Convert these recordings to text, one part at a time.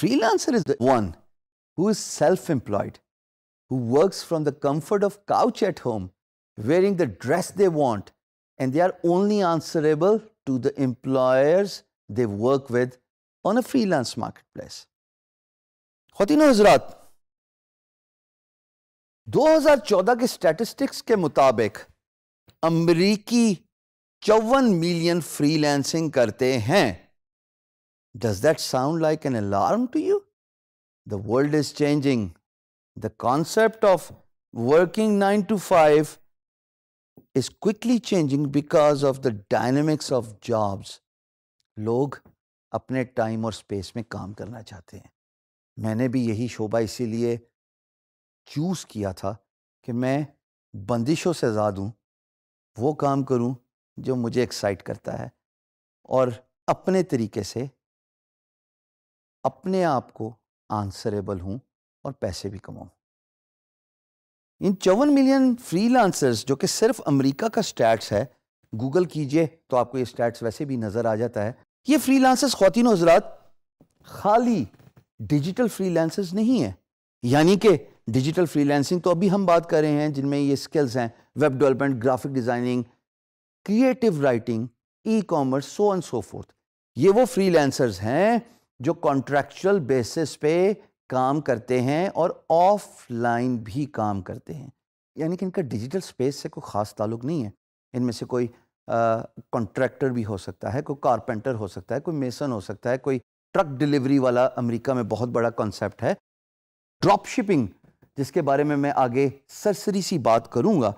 Freelancer is the one who is self-employed, who works from the comfort of couch at home, wearing the dress they want, and they are only answerable to the employers they work with on a freelance marketplace. खातिन हजरात 2014 के statistics के मुताबिक अमरीकी चौवन million करते हैं Does that sound like an alarm to you? The world is changing. The concept of working 9 to 5 is quickly changing because of the dynamics of jobs. लोग अपने टाइम और स्पेस में काम करना चाहते हैं मैंने भी यही शोबा इसीलिए चूज़ किया था कि मैं बंदिशों से आज़ाद हूँ वो काम करूँ जो मुझे एक्साइट करता है और अपने तरीके से अपने आप को आंसरेबल हूं और पैसे भी कमाऊं इन चौवन मिलियन फ्रीलांसर्स जो कि सिर्फ अमेरिका का स्टैट्स है गूगल कीजिए तो आपको ये स्टैट्स वैसे भी नज़र आ जाता है ये फ्रीलांसर्स खातिन हजरात खाली डिजिटल फ्रीलांसर्स नहीं है यानी कि डिजिटल फ्रीलांसिंग तो अभी हम बात कर रहे हैं जिनमें ये स्किल्स हैं web development graphic designing creative writing e commerce so and so forth ये वो फ्रीलांसर्स हैं जो कॉन्ट्रेक्चुअल बेसिस पे काम करते हैं और ऑफलाइन भी काम करते हैं यानी कि इनका डिजिटल स्पेस से कोई ख़ास ताल्लुक नहीं है इनमें से कोई कॉन्ट्रैक्टर भी हो सकता है कोई कारपेंटर हो सकता है कोई मेसन हो सकता है कोई ट्रक डिलीवरी वाला अमेरिका में बहुत बड़ा कॉन्सेप्ट है ड्रॉप शिपिंग जिसके बारे में मैं आगे सरसरी सी बात करूंगा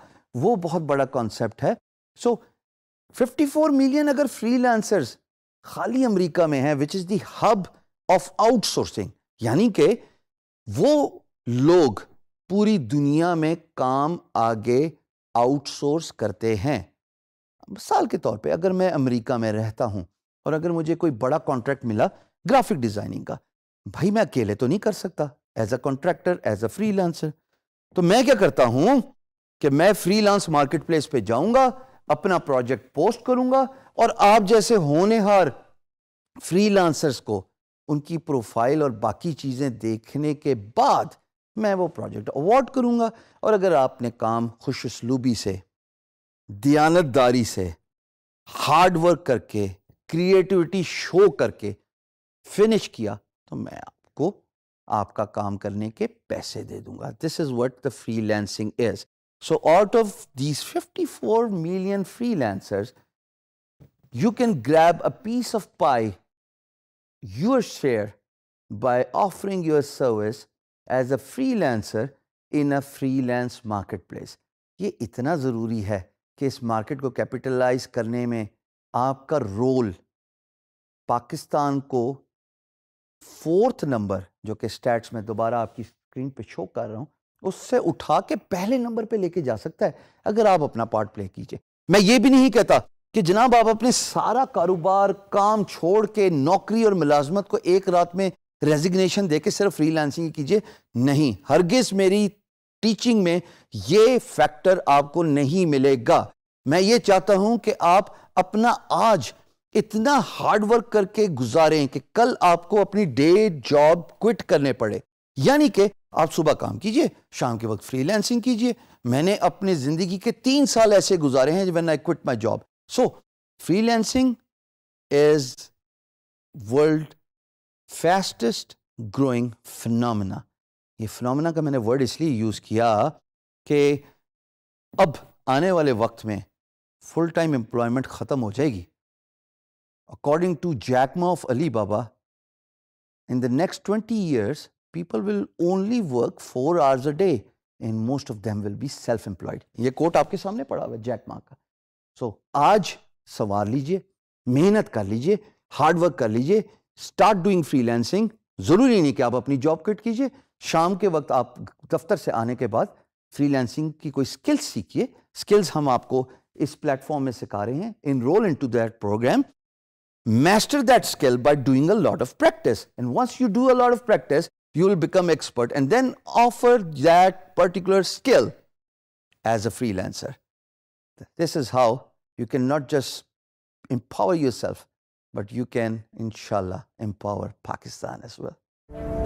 वो बहुत बड़ा कॉन्सेप्ट है सो so, 54 मिलियन अगर फ्रीलांसर्स खाली अमेरिका में है which is the hub of outsourcing यानी कि वो लोग पूरी दुनिया में काम आगे आउटसोर्स करते हैं मिसाल के तौर पे अगर मैं अमेरिका में रहता हूं और अगर मुझे कोई बड़ा कॉन्ट्रैक्ट मिला ग्राफिक डिज़ाइनिंग का भाई मैं अकेले तो नहीं कर सकता as a contractor as a freelancer तो मैं क्या करता हूं कि मैं फ्रीलांस मार्केट प्लेस पर जाऊंगा अपना प्रोजेक्ट पोस्ट करूंगा और आप जैसे होनेहार फ्रीलांसर्स को उनकी प्रोफाइल और बाकी चीज़ें देखने के बाद मैं वो प्रोजेक्ट अवॉर्ड करूँगा और अगर आपने काम खुश उसलूबी से दयानतदारी से हार्ड वर्क करके क्रिएटिविटी शो करके फिनिश किया तो मैं आपको आपका काम करने के पैसे दे दूंगा this is what the freelancing is of out fifty four 54 free freelancers, you can grab a piece of pie your share by offering your service as a freelancer in a freelance marketplace. ये इतना ज़रूरी है कि इस market को capitalise करने में आपका रोल पाकिस्तान को फोर्थ नंबर जो कि स्टैट्स में दोबारा आपकी स्क्रीन पे शो कर रहा हूँ उससे उठा के पहले नंबर पे लेके जा सकता है अगर आप अपना पार्ट प्ले कीजिए मैं ये भी नहीं कहता कि जनाब आप अपने सारा कारोबार काम छोड़ के नौकरी और मुलाजमत को एक रात में रेजिग्नेशन दे के सिर्फ फ्रीलांसिंग कीजिए नहीं हरगिज़ मेरी टीचिंग में ये फैक्टर आपको नहीं मिलेगा मैं ये चाहता हूं कि आप अपना आज इतना हार्ड वर्क करके गुजारें कि कल आपको अपनी डे जॉब क्विट करने पड़े यानी कि आप सुबह काम कीजिए शाम के वक्त फ्रीलांसिंग कीजिए मैंने अपनी ज़िंदगी के तीन साल ऐसे गुजारे हैं जब I quit my job So, freelancing is world fastest growing phenomena. ये फिनोमेना का मैंने वर्ड इसलिए यूज़ किया कि अब आने वाले वक्त में फुल टाइम एम्प्लॉयमेंट ख़त्म हो जाएगी according to Jack Ma of Alibaba in the next twenty years people will only work four hours a day and most of them will be self employed ये कोर्ट आपके सामने पड़ा हुआ है Jack Ma का सो so, आज संवार लीजिए मेहनत कर लीजिए हार्डवर्क कर लीजिए स्टार्ट डूइंग फ्रीलैंसिंग ज़रूरी नहीं कि आप अपनी जॉब क्विट कीजिए शाम के वक्त आप दफ्तर से आने के बाद फ्रीलैंसिंग की कोई स्किल्स सीखिए स्किल्स हम आपको इस प्लेटफॉर्म में सिखा रहे हैं enroll into that program master that skill by doing lot of practice and once you do a lot of practice you will become expert and then offer that particular skill as a freelancer This is how you can not just empower yourself, but you can, inshallah, empower Pakistan as well.